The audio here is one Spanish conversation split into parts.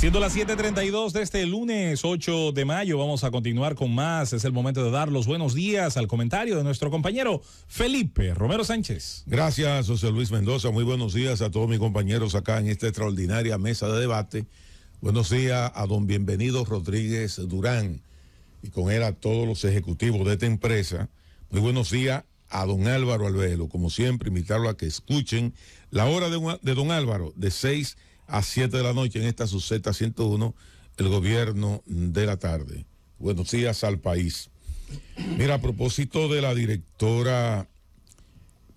Siendo las 7:32 de este lunes 8 de mayo, vamos a continuar con más. Es el momento de dar los buenos días al comentario de nuestro compañero Felipe Romero Sánchez. Gracias, José Luis Mendoza. Muy buenos días a todos mis compañeros acá en esta extraordinaria mesa de debate. Buenos días a don Bienvenido Rodríguez Durán y con él a todos los ejecutivos de esta empresa. Muy buenos días a don Álvaro Alvelo. Como siempre, invitarlo a que escuchen la hora de, don Álvaro de 6 a 7 de la noche en esta suceta 101 el gobierno de la tarde. Buenos días al país. Mira, a propósito de la directora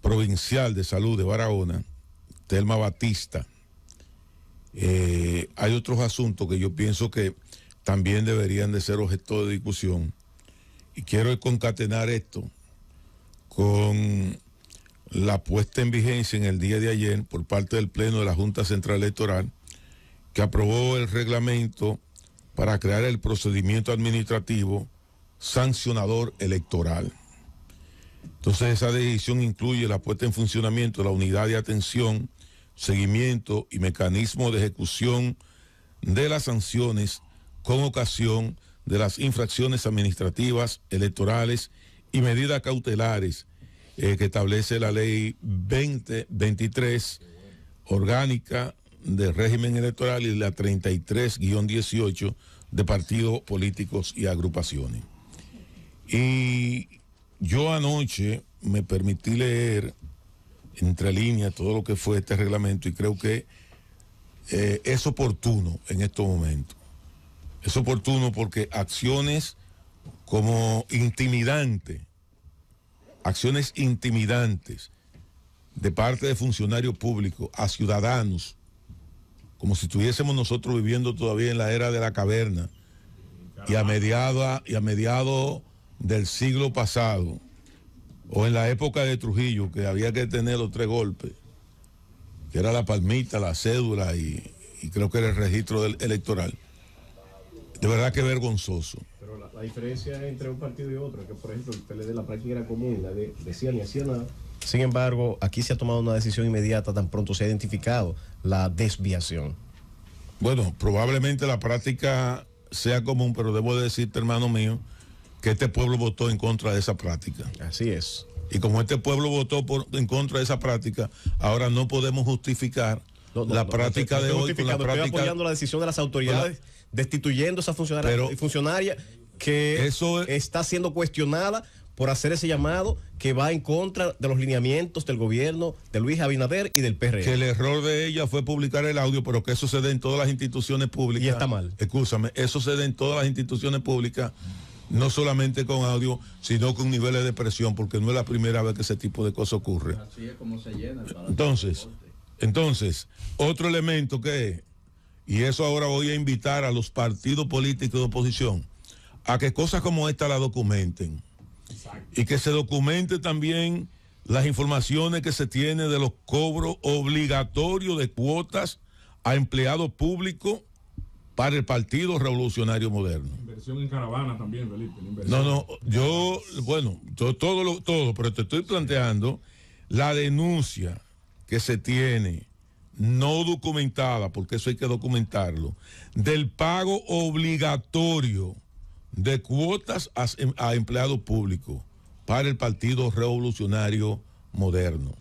provincial de salud de Barahona, Telma Batista, eh, hay otros asuntos que yo pienso que también deberían de ser objeto de discusión. Y quiero concatenar esto con la puesta en vigencia en el día de ayer por parte del Pleno de la Junta Central Electoral, que aprobó el reglamento para crear el procedimiento administrativo sancionador electoral. Entonces esa decisión incluye la puesta en funcionamiento de la unidad de atención, seguimiento y mecanismo de ejecución de las sanciones con ocasión de las infracciones administrativas, electorales y medidas cautelares eh, que establece la ley 2023 orgánica de régimen electoral y la 33-18 de partidos políticos y agrupaciones. Y yo anoche me permití leer entre líneas todo lo que fue este reglamento y creo que eh, es oportuno en estos momentos. Es oportuno porque acciones como intimidante acciones intimidantes de parte de funcionarios públicos a ciudadanos, como si estuviésemos nosotros viviendo todavía en la era de la caverna y a mediados mediado del siglo pasado, o en la época de Trujillo, que había que tener los tres golpes, que era la palmita, la cédula y, creo que era el registro electoral. De verdad que vergonzoso la diferencia entre un partido y otro, que por ejemplo el PLD la práctica era común, la de decían y hacían nada. Sin embargo, aquí se ha tomado una decisión inmediata, tan pronto se ha identificado la desviación. Bueno, probablemente la práctica sea común, pero debo decirte, hermano mío, que este pueblo votó en contra de esa práctica. Así es. Y como este pueblo votó en contra de esa práctica, ahora no podemos justificar la práctica de hoy con la práctica... apoyando la decisión de las autoridades, destituyendo a esa funcionaria, y eh, funcionaria que Eso... está siendo cuestionada por hacer ese llamado que va en contra de los lineamientos del gobierno de Luis Abinader y del PRD Que el error de ella fue publicar el audio, pero que eso se dé en todas las instituciones públicas. Y está mal. Escúchame, eso se dé en todas las instituciones públicas, no solamente con audio, sino con niveles de presión, porque no es la primera vez que ese tipo de cosas ocurre. Así es como se llena. El entonces, entonces, otro elemento que es, y eso ahora voy a invitar a los partidos políticos de oposición, a que cosas como esta la documenten. Y que se documente también las informaciones que se tiene de los cobros obligatorios de cuotas a empleados públicos para el Partido Revolucionario Moderno. Inversión en caravana también, Felipe. No, no, yo, bueno, yo todo, lo, todo, pero te estoy planteando la denuncia que se tiene, no documentada, porque eso hay que documentarlo, del pago obligatorio de cuotas a, empleados públicos para el Partido Revolucionario Moderno.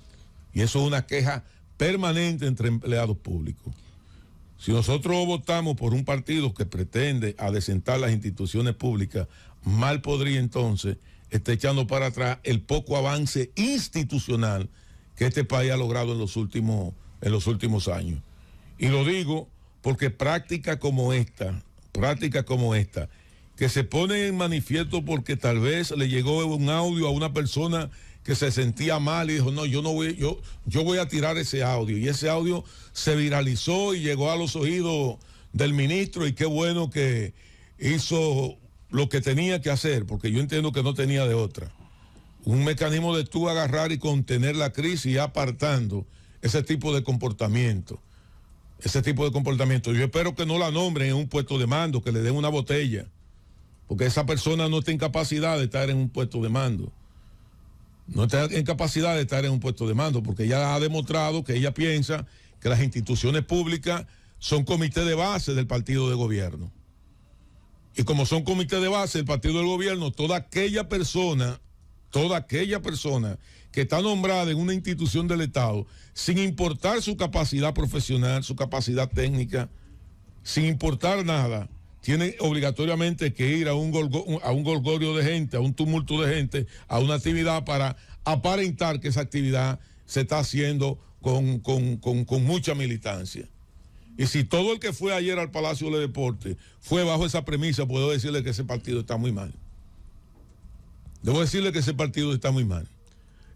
Y eso es una queja permanente entre empleados públicos. Si nosotros votamos por un partido que pretende adecentar las instituciones públicas, mal podría entonces estar echando para atrás el poco avance institucional que este país ha logrado en los últimos, en los últimos años. Y lo digo porque prácticas como esta, prácticas como esta, que se pone en manifiesto porque tal vez le llegó un audio a una persona que se sentía mal y dijo, no, yo no voy, yo, yo voy a tirar ese audio. Y ese audio se viralizó y llegó a los oídos del ministro y qué bueno que hizo lo que tenía que hacer, porque yo entiendo que no tenía de otra. Un mecanismo de tú agarrar y contener la crisis apartando ese tipo de comportamiento. Ese tipo de comportamiento. Yo espero que no la nombren en un puesto de mando, que le den una botella porque esa persona no está en capacidad de estar en un puesto de mando. No está en capacidad de estar en un puesto de mando, porque ella ha demostrado que ella piensa que las instituciones públicas son comité de base del partido de gobierno. Y como son comités de base del partido del gobierno, toda aquella persona, toda aquella persona que está nombrada en una institución del Estado, sin importar su capacidad profesional, su capacidad técnica, sin importar nada, tienen obligatoriamente que ir a un, gorgorio a un de gente, a un tumulto de gente, a una actividad para aparentar que esa actividad se está haciendo con, con mucha militancia. Y si todo el que fue ayer al Palacio de Deportes fue bajo esa premisa, puedo decirle que ese partido está muy mal. Debo decirle que ese partido está muy mal.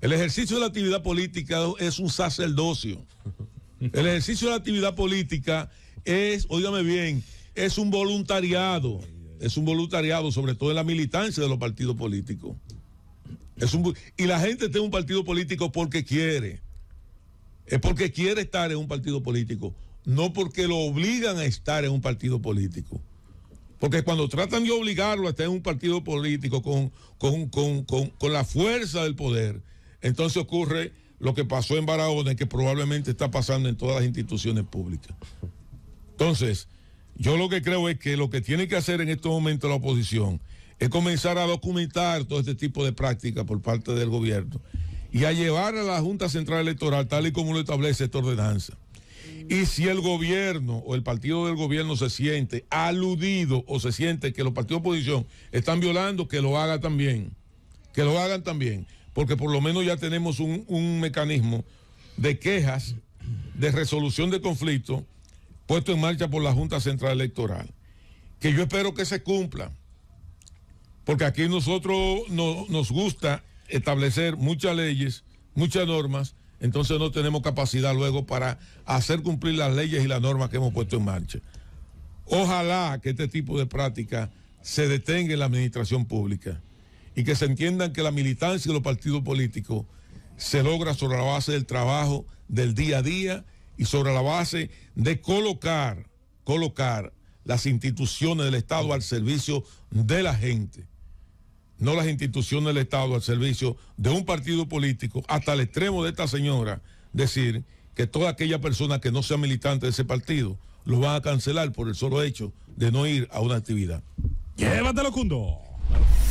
El ejercicio de la actividad política es un sacerdocio. El ejercicio de la actividad política es, óigame bien, es un voluntariado, es un voluntariado, sobre todo en la militancia de los partidos políticos. Es y la gente está en un partido político porque quiere. Es porque quiere estar en un partido político, no porque lo obligan a estar en un partido político. Porque cuando tratan de obligarlo a estar en un partido político con, con la fuerza del poder, entonces ocurre lo que pasó en Barahona y que probablemente está pasando en todas las instituciones públicas. Entonces, yo lo que creo es que lo que tiene que hacer en estos momentos la oposición es comenzar a documentar todo este tipo de prácticas por parte del gobierno y a llevar a la Junta Central Electoral tal y como lo establece esta ordenanza. Y si el gobierno o el partido del gobierno se siente aludido o se siente que los partidos de oposición están violando, que lo haga también. Que lo hagan también. Porque por lo menos ya tenemos un, un mecanismo de quejas, de resolución de conflictos puesto en marcha por la Junta Central Electoral, que yo espero que se cumpla, porque aquí nosotros nos gusta establecer muchas leyes, muchas normas, entonces no tenemos capacidad luego para hacer cumplir las leyes y las normas que hemos puesto en marcha. Ojalá que este tipo de práctica se detenga en la administración pública y que se entiendan que la militancia de los partidos políticos se logra sobre la base del trabajo del día a día y sobre la base de colocar, colocar las instituciones del Estado al servicio de la gente, no las instituciones del Estado al servicio de un partido político, hasta el extremo de esta señora, decir que toda aquella persona que no sea militante de ese partido lo van a cancelar por el solo hecho de no ir a una actividad. Llévatelo, Cundo.